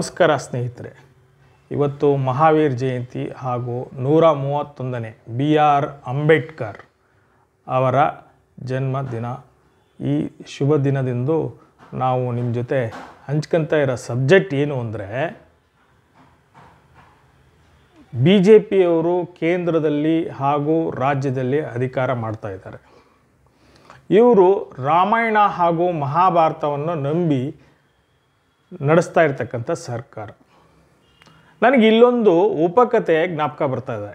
ನಮಸ್ಕಾರ ಸ್ನೇಹಿತರೆ ಇವತ್ತು ಮಹಾವೀರ್ ಜಯಂತಿ ಹಾಗೂ ನೂರ ಮೂವತ್ತೊಂದನೇ ಬಿ ಆರ್ ಅಂಬೇಡ್ಕರ್ ಅವರ ಜನ್ಮದಿನ ಈ ಶುಭ ದಿನದಂದು ನಾವು ನಿಮ್ಮ ಜೊತೆ ಹಂಚ್ಕೊತಾ ಇರೋ ಸಬ್ಜೆಕ್ಟ್ ಏನು ಅಂದರೆ ಬಿ ಜೆ ಪಿಯವರು ಕೇಂದ್ರದಲ್ಲಿ ಹಾಗೂ ರಾಜ್ಯದಲ್ಲಿ ಅಧಿಕಾರ ಮಾಡ್ತಾ ಇದ್ದಾರೆ ಇವರು ರಾಮಾಯಣ ಹಾಗೂ ಮಹಾಭಾರತವನ್ನು ನಂಬಿ ನಡೆಸ್ತಾ ಇರ್ತಕ್ಕಂಥ ಸರ್ಕಾರ ನನಗೆ ಇಲ್ಲೊಂದು ಉಪಕಥೆ ಜ್ಞಾಪಕ ಬರ್ತಾ ಇದೆ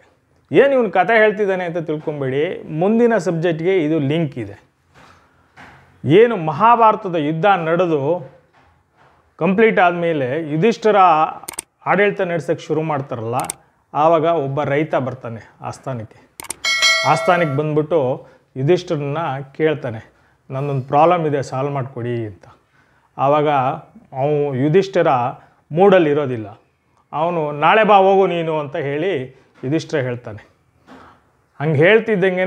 ಏನು ಇವನು ಕಥೆ ಹೇಳ್ತಿದ್ದಾನೆ ಅಂತ ತಿಳ್ಕೊಂಬೇಡಿ ಮುಂದಿನ ಸಬ್ಜೆಕ್ಟ್ಗೆ ಇದು ಲಿಂಕ್ ಇದೆ ಏನು ಮಹಾಭಾರತದ ಯುದ್ಧ ನಡೆದು ಕಂಪ್ಲೀಟ್ ಆದಮೇಲೆ ಯುಧಿಷ್ಠರ ಆಡಳಿತ ನಡೆಸೋಕ್ಕೆ ಶುರು ಮಾಡ್ತಾರಲ್ಲ ಆವಾಗ ಒಬ್ಬ ರೈತ ಬರ್ತಾನೆ ಆಸ್ಥಾನಕ್ಕೆ ಆಸ್ಥಾನಕ್ಕೆ ಬಂದ್ಬಿಟ್ಟು ಯುಧಿಷ್ಠರನ್ನ ಕೇಳ್ತಾನೆ ನನ್ನೊಂದು ಪ್ರಾಬ್ಲಮ್ ಇದೆ ಸಾಲ್ವ್ ಮಾಡಿಕೊಡಿ ಅಂತ ಆವಾಗ ಅವನು ಯುಧಿಷ್ಠಿರ ಮೂಡಲ್ಲಿ ಇರೋದಿಲ್ಲ ಅವನು ನಾಳೆ ಬಾ ಹೋಗು ನೀನು ಅಂತ ಹೇಳಿ ಯುಧಿಷ್ಠಿರ ಹೇಳ್ತಾನೆ ಹಂಗೆ ಹೇಳ್ತಿದ್ದಂಗೆ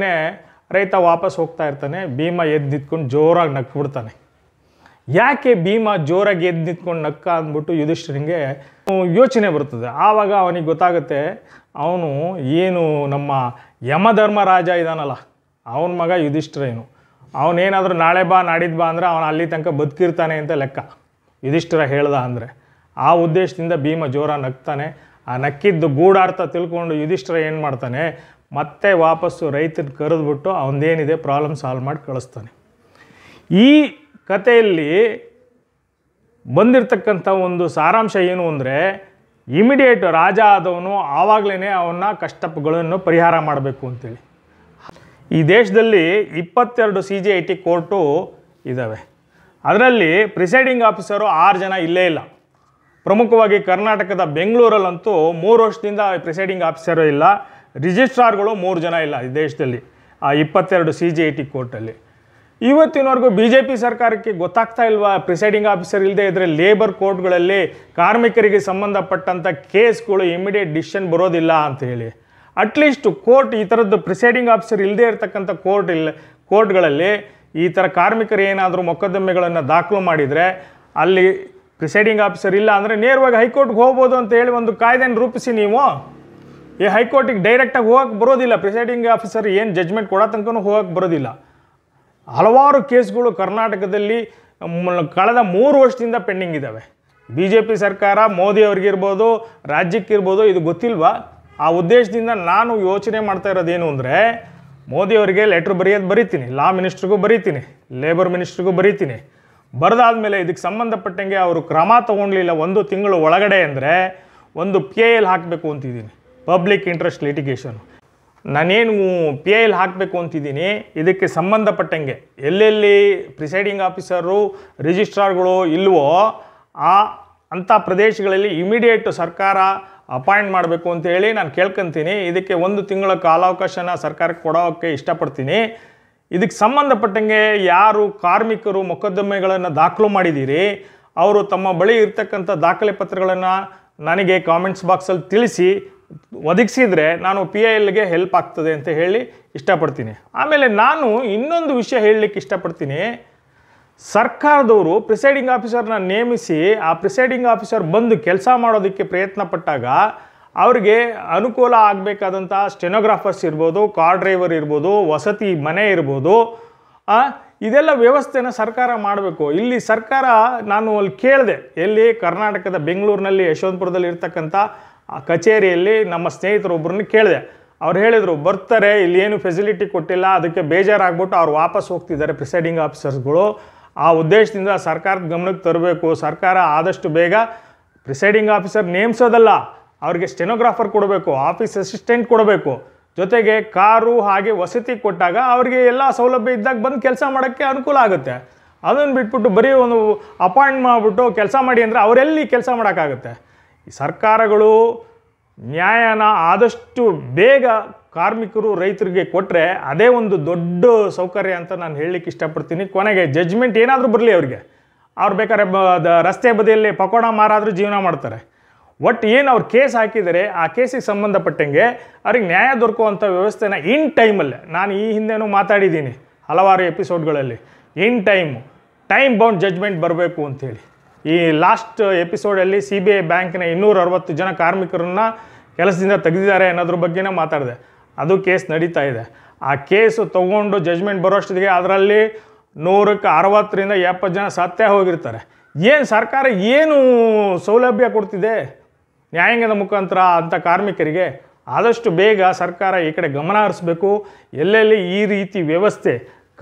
ರೈತ ವಾಪಸ್ ಹೋಗ್ತಾ ಇರ್ತಾನೆ ಭೀಮ ಎದ್ದು ನಿಂತ್ಕೊಂಡು ಜೋರಾಗಿ ನಕ್ಬಿಡ್ತಾನೆ ಯಾಕೆ ಭೀಮ ಜೋರಾಗಿ ಎದ್ದು ನಿಂತ್ಕೊಂಡು ನಕ್ಕ ಅಂದ್ಬಿಟ್ಟು ಯುಧಿಷ್ಠಿರಿಗೆ ಯೋಚನೆ ಬರ್ತದೆ ಆವಾಗ ಅವನಿಗೆ ಗೊತ್ತಾಗುತ್ತೆ ಅವನು ಏನು ನಮ್ಮ ಯಮಧರ್ಮರಾಜ ಇದಾನಲ್ಲ ಅವನ ಮಗ ಯುಧಿಷ್ಠರೇನು ಅವನೇನಾದರೂ ನಾಳೆ ಬಾ ನಾಡಿದ್ದು ಬಾ ಅಂದರೆ ಅವನು ಅಲ್ಲಿ ತನಕ ಬದುಕಿರ್ತಾನೆ ಅಂತ ಲೆಕ್ಕ ಯುಧಿಷ್ಠಿರ ಹೇಳ್ದ ಅಂದರೆ ಆ ಉದ್ದೇಶದಿಂದ ಭೀಮ ಜೋರ ನಗ್ತಾನೆ ಆ ನಕ್ಕಿದ್ದು ಗೂಢಾರ್ಥ ತಿಳ್ಕೊಂಡು ಯುಧಿಷ್ಠಿರ ಏನು ಮಾಡ್ತಾನೆ ಮತ್ತೆ ವಾಪಸ್ಸು ರೈತನ ಕರೆದುಬಿಟ್ಟು ಅವನದೇನಿದೆ ಪ್ರಾಬ್ಲಮ್ ಸಾಲ್ವ್ ಮಾಡಿ ಕಳಿಸ್ತಾನೆ ಈ ಕಥೆಯಲ್ಲಿ ಬಂದಿರತಕ್ಕಂಥ ಒಂದು ಸಾರಾಂಶ ಏನು ಅಂದರೆ ಇಮಿಡಿಯೇಟ್ ರಾಜ ಆದವನು ಆವಾಗಲೇ ಅವನ್ನ ಕಷ್ಟಗಳನ್ನು ಪರಿಹಾರ ಮಾಡಬೇಕು ಅಂತೇಳಿ ಈ ದೇಶದಲ್ಲಿ ಇಪ್ಪತ್ತೆರಡು C G I T court ಇದ್ದಾವೆ ಅದರಲ್ಲಿ ಪ್ರಿಸೈಡಿಂಗ್ ಆಫೀಸರು ಆರು ಜನ ಇಲ್ಲೇ ಇಲ್ಲ ಪ್ರಮುಖವಾಗಿ ಕರ್ನಾಟಕದ ಬೆಂಗಳೂರಲ್ಲಂತೂ ಮೂರು ವರ್ಷದಿಂದ ಪ್ರಿಸೈಡಿಂಗ್ ಆಫೀಸರು ಇಲ್ಲ ರಿಜಿಸ್ಟ್ರಾರ್ಗಳು ಮೂರು ಜನ ಇಲ್ಲ ಈ ದೇಶದಲ್ಲಿ ಆ ಇಪ್ಪತ್ತೆರಡು ಸಿ ಜಿ ಐ ಟಿ ಕೋರ್ಟಲ್ಲಿ ಇವತ್ತಿನವರೆಗೂ ಬಿ ಜೆ ಪಿ ಸರ್ಕಾರಕ್ಕೆ ಗೊತ್ತಾಗ್ತಾ ಇಲ್ವಾ ಪ್ರಿಸೈಡಿಂಗ್ ಆಫೀಸರ್ ಇಲ್ಲದೆ ಇದ್ದರೆ ಲೇಬರ್ ಕೋರ್ಟ್ಗಳಲ್ಲಿ ಕಾರ್ಮಿಕರಿಗೆ ಸಂಬಂಧಪಟ್ಟಂಥ ಕೇಸ್ಗಳು ಇಮಿಡಿಯೇಟ್ ಡಿಸಿಷನ್ ಬರೋದಿಲ್ಲ ಅಂತ ಹೇಳಿ ಅಟ್ಲೀಸ್ಟ್ ಕೋರ್ಟ್ ಈ ಥರದ್ದು ಪ್ರಿಸೈಡಿಂಗ್ ಆಫೀಸರ್ ಇಲ್ಲದೆ ಇರತಕ್ಕಂಥ ಕೋರ್ಟ್ ಇಲ್ಲ ಕೋರ್ಟ್ಗಳಲ್ಲಿ ಈ ಥರ ಕಾರ್ಮಿಕರು ಏನಾದರೂ ಮೊಕದ್ದಮೆಗಳನ್ನು ದಾಖಲು ಮಾಡಿದರೆ ಅಲ್ಲಿ ಪ್ರಿಸೈಡಿಂಗ್ ಆಫೀಸರ್ ಇಲ್ಲ ಅಂದರೆ ನೇರವಾಗಿ ಹೈಕೋರ್ಟ್ಗೆ ಹೋಗ್ಬೋದು ಅಂತ ಹೇಳಿ ಒಂದು ಕಾಯ್ದೆಯನ್ನು ರೂಪಿಸಿ ನೀವು ಈ ಹೈಕೋರ್ಟಿಗೆ ಡೈರೆಕ್ಟಾಗಿ ಹೋಗಕ್ಕೆ ಬರೋದಿಲ್ಲ ಪ್ರಿಸೈಡಿಂಗ್ ಆಫೀಸರ್ ಏನು ಜಜ್ಮೆಂಟ್ ಕೊಡೋ ತನಕ ಹೋಗಕ್ಕೆ ಬರೋದಿಲ್ಲ ಹಲವಾರು ಕೇಸ್ಗಳು ಕರ್ನಾಟಕದಲ್ಲಿ ಕಳೆದ ಮೂರು ವರ್ಷದಿಂದ ಪೆಂಡಿಂಗ್ ಇದ್ದಾವೆ ಬಿ ಜೆ ಪಿ ಸರ್ಕಾರ ಮೋದಿ ಅವ್ರಿಗಿರ್ಬೋದು ರಾಜ್ಯಕ್ಕಿರ್ಬೋದು ಇದು ಗೊತ್ತಿಲ್ವಾ ಆ ಉದ್ದೇಶದಿಂದ ನಾನು ಯೋಚನೆ ಮಾಡ್ತಾ ಇರೋದೇನು ಅಂದರೆ ಮೋದಿಯವರಿಗೆ ಲೆಟ್ರ್ ಬರೆಯೋದು ಬರೀತೀನಿ ಲಾ ಮಿನಿಸ್ಟ್ರಿಗೂ ಬರೀತೀನಿ ಲೇಬರ್ ಮಿನಿಸ್ಟ್ರಿಗೂ ಬರೀತೀನಿ ಬರೆದಾದಮೇಲೆ ಇದಕ್ಕೆ ಸಂಬಂಧಪಟ್ಟಂಗೆ ಅವರು ಕ್ರಮ ತೊಗೊಂಡಿಲ್ಲ ಒಂದು ತಿಂಗಳು ಒಳಗಡೆ ಅಂದರೆ ಒಂದು ಪಿ ಎ ಎಲ್ ಹಾಕಬೇಕು ಅಂತಿದ್ದೀನಿ ಪಬ್ಲಿಕ್ ಇಂಟ್ರೆಸ್ಟ್ ಲಿಟಿಗೇಷನು ನಾನೇನು ಪಿ ಎಲ್ ಹಾಕಬೇಕು ಅಂತಿದ್ದೀನಿ ಇದಕ್ಕೆ ಸಂಬಂಧಪಟ್ಟಂಗೆ ಎಲ್ಲೆಲ್ಲಿ ಪ್ರಿಸೈಡಿಂಗ್ ಆಫೀಸರು ರಿಜಿಸ್ಟ್ರಾರ್ಗಳು ಇಲ್ವೋ ಆ ಅಂಥ ಪ್ರದೇಶಗಳಲ್ಲಿ ಇಮಿಡಿಯೇಟ್ ಸರ್ಕಾರ ಅಪಾಯಿಂಟ್ ಮಾಡಬೇಕು ಅಂತ ಹೇಳಿ ನಾನು ಕೇಳ್ಕೊತೀನಿ ಇದಕ್ಕೆ ಒಂದು ತಿಂಗಳ ಕಾಲಾವಕಾಶನ ಸರ್ಕಾರಕ್ಕೆ ಕೊಡೋಕ್ಕೆ ಇಷ್ಟಪಡ್ತೀನಿ ಇದಕ್ಕೆ ಸಂಬಂಧಪಟ್ಟಂಗೆ ಯಾರು ಕಾರ್ಮಿಕರು ಮೊಕದ್ದಮೆಗಳನ್ನು ದಾಖಲು ಮಾಡಿದ್ದೀರಿ ಅವರು ತಮ್ಮ ಬಳಿ ಇರ್ತಕ್ಕಂಥ ದಾಖಲೆ ಪತ್ರಗಳನ್ನು ನನಗೆ ಕಾಮೆಂಟ್ಸ್ ಬಾಕ್ಸಲ್ಲಿ ತಿಳಿಸಿ ಒದಗಿಸಿದರೆ ನಾನು ಪಿ ಐ ಎಲ್ಗೆ ಹೆಲ್ಪ್ ಆಗ್ತದೆ ಅಂತ ಹೇಳಿ ಇಷ್ಟಪಡ್ತೀನಿ ಆಮೇಲೆ ನಾನು ಇನ್ನೊಂದು ವಿಷಯ ಹೇಳಲಿಕ್ಕೆ ಇಷ್ಟಪಡ್ತೀನಿ ಸರ್ಕಾರದವರು ಪ್ರಿಸೈಡಿಂಗ್ ಆಫೀಸರ್ನ ನೇಮಿಸಿ ಆ ಪ್ರಿಸೈಡಿಂಗ್ ಆಫೀಸರ್ ಬಂದು ಕೆಲಸ ಮಾಡೋದಕ್ಕೆ ಪ್ರಯತ್ನ ಪಟ್ಟಾಗ ಅವ್ರಿಗೆ ಅನುಕೂಲ ಆಗಬೇಕಾದಂಥ ಸ್ಟೆನೋಗ್ರಾಫರ್ಸ್ ಇರ್ಬೋದು ಕಾರ್ ಡ್ರೈವರ್ ಇರ್ಬೋದು ವಸತಿ ಮನೆ ಇರ್ಬೋದು ಇದೆಲ್ಲ ವ್ಯವಸ್ಥೆನ ಸರ್ಕಾರ ಮಾಡಬೇಕು ಇಲ್ಲಿ ಸರ್ಕಾರ ನಾನು ಅಲ್ಲಿ ಕೇಳಿದೆ ಎಲ್ಲಿ ಕರ್ನಾಟಕದ ಬೆಂಗಳೂರಿನಲ್ಲಿ ಯಶವಂತಪುರದಲ್ಲಿ ಇರ್ತಕ್ಕಂಥ ಕಚೇರಿಯಲ್ಲಿ ನಮ್ಮ ಸ್ನೇಹಿತರೊಬ್ಬರನ್ನ ಕೇಳಿದೆ ಅವ್ರು ಹೇಳಿದರು ಬರ್ತಾರೆ ಇಲ್ಲಿ ಏನು ಫೆಸಿಲಿಟಿ ಕೊಟ್ಟಿಲ್ಲ ಅದಕ್ಕೆ ಬೇಜಾರಾಗ್ಬಿಟ್ಟು ಅವ್ರು ವಾಪಸ್ ಹೋಗ್ತಿದ್ದಾರೆ ಪ್ರಿಸೈಡಿಂಗ್ ಆಫೀಸರ್ಸ್ಗಳು ಆ ಉದ್ದೇಶದಿಂದ ಸರ್ಕಾರದ ಗಮನಕ್ಕೆ ತರಬೇಕು ಸರ್ಕಾರ ಆದಷ್ಟು ಬೇಗ ಪ್ರಿಸೈಡಿಂಗ್ ಆಫೀಸರ್ ನೇಮಿಸೋದಲ್ಲ ಅವರಿಗೆ ಸ್ಟೆನೋಗ್ರಾಫರ್ ಕೊಡಬೇಕು ಆಫೀಸ್ ಅಸಿಸ್ಟೆಂಟ್ ಕೊಡಬೇಕು ಜೊತೆಗೆ ಕಾರು ಹಾಗೆ ವಸತಿ ಕೊಟ್ಟಾಗ ಅವರಿಗೆ ಎಲ್ಲ ಸೌಲಭ್ಯ ಇದ್ದಾಗ ಬಂದು ಕೆಲಸ ಮಾಡೋಕ್ಕೆ ಅನುಕೂಲ ಆಗುತ್ತೆ ಅದನ್ನು ಬಿಟ್ಬಿಟ್ಟು ಬರೀ ಒಂದು ಅಪಾಯಿಂಟ್ ಮಾಡಿಬಿಟ್ಟು ಕೆಲಸ ಮಾಡಿ ಅಂದರೆ ಅವರೆಲ್ಲಿ ಕೆಲಸ ಮಾಡೋಕ್ಕಾಗುತ್ತೆ ಸರ್ಕಾರಗಳು ನ್ಯಾಯನ ಆದಷ್ಟು ಬೇಗ ಕಾರ್ಮಿಕರು ರೈತರಿಗೆ ಕೊಟ್ಟರೆ ಅದೇ ಒಂದು ದೊಡ್ಡ ಸೌಕರ್ಯ ಅಂತ ನಾನು ಹೇಳಲಿಕ್ಕೆ ಇಷ್ಟಪಡ್ತೀನಿ ಕೊನೆಗೆ ಜಜ್ಮೆಂಟ್ ಏನಾದರೂ ಬರಲಿ ಅವರಿಗೆ ಅವ್ರು ಬೇಕಾದ್ರೆ ರಸ್ತೆ ಬದಿಯಲ್ಲಿ ಪಕೋಡ ಮಾರಾದರೂ ಜೀವನ ಮಾಡ್ತಾರೆ ಒಟ್ಟು ಏನು ಅವ್ರು ಕೇಸ್ ಹಾಕಿದರೆ ಆ ಕೇಸಿಗೆ ಸಂಬಂಧಪಟ್ಟಂಗೆ ಅವ್ರಿಗೆ ನ್ಯಾಯ ದೊರಕುವಂಥ ವ್ಯವಸ್ಥೆನ ಇನ್ ಟೈಮಲ್ಲೇ ನಾನು ಈ ಹಿಂದೆನೂ ಮಾತಾಡಿದ್ದೀನಿ ಹಲವಾರು ಎಪಿಸೋಡ್ಗಳಲ್ಲಿ in time time bound judgment ಬರಬೇಕು ಅಂಥೇಳಿ ಈ ಲಾಸ್ಟ್ ಎಪಿಸೋಡಲ್ಲಿ ಸಿ ಬಿ ಐ ಬ್ಯಾಂಕ್ನ ಇನ್ನೂರ ಅರವತ್ತು ಜನ ಕಾರ್ಮಿಕರನ್ನ ಕೆಲಸದಿಂದ ತೆಗೆದಿದ್ದಾರೆ ಅನ್ನೋದ್ರ ಬಗ್ಗೆನೇ ಮಾತಾಡಿದೆ ಅದು ಕೇಸ್ ನಡೀತಾ ಇದೆ ಆ ಕೇಸು ತೊಗೊಂಡು ಜಜ್ಮೆಂಟ್ ಬರೋಷ್ಟಿಗೆ ಅದರಲ್ಲಿ ನೂರಕ್ಕೆ ಅರವತ್ತರಿಂದ ಎಪ್ಪತ್ತು ಜನ ಸತ್ತೇ ಹೋಗಿರ್ತಾರೆ ಏನು ಸರ್ಕಾರ ಏನು ಸೌಲಭ್ಯ ಕೊಡ್ತಿದೆ ನ್ಯಾಯಾಂಗದ ಮುಖಾಂತರ ಅಂಥ ಕಾರ್ಮಿಕರಿಗೆ ಆದಷ್ಟು ಬೇಗ ಸರ್ಕಾರ ಈ ಕಡೆ ಗಮನ ಹರಿಸ್ಬೇಕು ಎಲ್ಲೆಲ್ಲಿ ಈ ರೀತಿ ವ್ಯವಸ್ಥೆ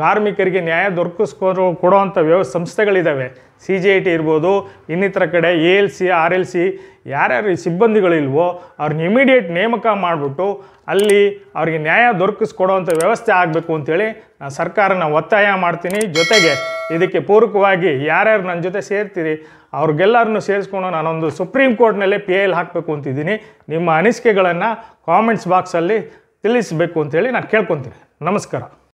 ಕಾರ್ಮಿಕರಿಗೆ ನ್ಯಾಯ ದೊರಕಿಸ್ಕೊ ಕೊಡೋ ಅಂಥ ವ್ಯವ ಸಂಸ್ಥೆಗಳಿದ್ದಾವೆ ಸಿ ಜಿ ಐ ಟಿ ಇರ್ಬೋದು ಇನ್ನಿತರ ಕಡೆ A L C R L C ಯಾರ್ಯಾರು ಸಿಬ್ಬಂದಿಗಳಿಲ್ವೋ ಅವ್ರನ್ನ ಇಮಿಡಿಯೇಟ್ ನೇಮಕ ಮಾಡಿಬಿಟ್ಟು ಅಲ್ಲಿ ಅವ್ರಿಗೆ ನ್ಯಾಯ ದೊರಕಿಸ್ಕೊಡೋವಂಥ ವ್ಯವಸ್ಥೆ ಆಗಬೇಕು ಅಂತೇಳಿ ನಾನು ಸರ್ಕಾರನ ಒತ್ತಾಯ ಮಾಡ್ತೀನಿ ಜೊತೆಗೆ ಇದಕ್ಕೆ ಪೂರಕವಾಗಿ ಯಾರ್ಯಾರು ನನ್ನ ಜೊತೆ ಸೇರ್ತೀರಿ ಅವ್ರಿಗೆಲ್ಲರನ್ನು ಸೇರಿಸ್ಕೊಂಡು ನಾನೊಂದು ಸುಪ್ರೀಂ ಕೋರ್ಟ್ನಲ್ಲೇ ಪಿ ಎಲ್ ಹಾಕಬೇಕು ಅಂತಿದ್ದೀನಿ ನಿಮ್ಮ ಅನಿಸಿಕೆಗಳನ್ನು ಕಾಮೆಂಟ್ಸ್ ಬಾಕ್ಸಲ್ಲಿ ತಿಳಿಸಬೇಕು ಅಂತೇಳಿ ನಾನು ಕೇಳ್ಕೊತೀನಿ ನಮಸ್ಕಾರ